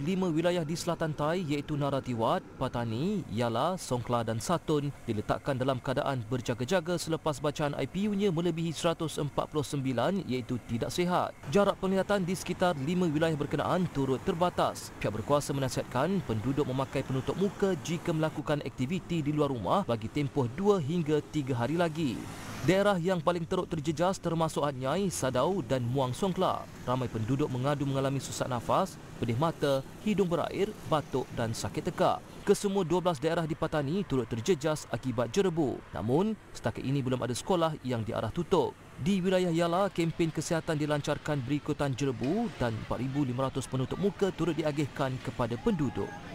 Lima wilayah di selatan Thai iaitu Naratiwat, Patani, Yala, Songkla dan Satun diletakkan dalam keadaan berjaga-jaga selepas bacaan IPU-nya melebihi 149 iaitu tidak sihat. Jarak penglihatan di sekitar lima wilayah berkenaan turut terbatas. Pihak berkuasa menasihatkan penduduk memakai penutup muka jika melakukan aktiviti di luar rumah bagi tempoh dua hingga tiga hari lagi. Daerah yang paling teruk terjejas termasuk Anyai, Sadau dan Muang Songkla. Ramai penduduk mengadu mengalami susah nafas, pedih mata, hidung berair, batuk dan sakit tekak. Kesemua 12 daerah di Patani turut terjejas akibat jerebu. Namun, setakat ini belum ada sekolah yang diarah tutup. Di wilayah Yala, kempen kesihatan dilancarkan berikutan jerebu dan 4,500 penutup muka turut diagihkan kepada penduduk.